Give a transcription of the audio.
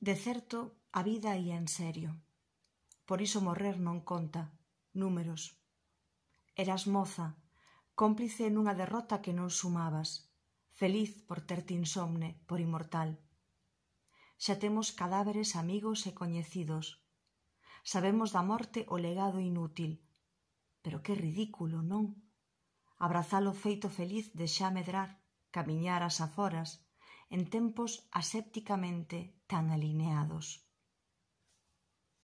De certo, a vida ia en serio. Por iso morrer non conta, números. Eras moza, cómplice nunha derrota que non sumabas, feliz por terte insomne, por inmortal. Xa temos cadáveres amigos e coñecidos. Sabemos da morte o legado inútil, Pero que ridículo, non? Abrazalo feito feliz de xa medrar, camiñar ás aforas, en tempos asépticamente tan alineados.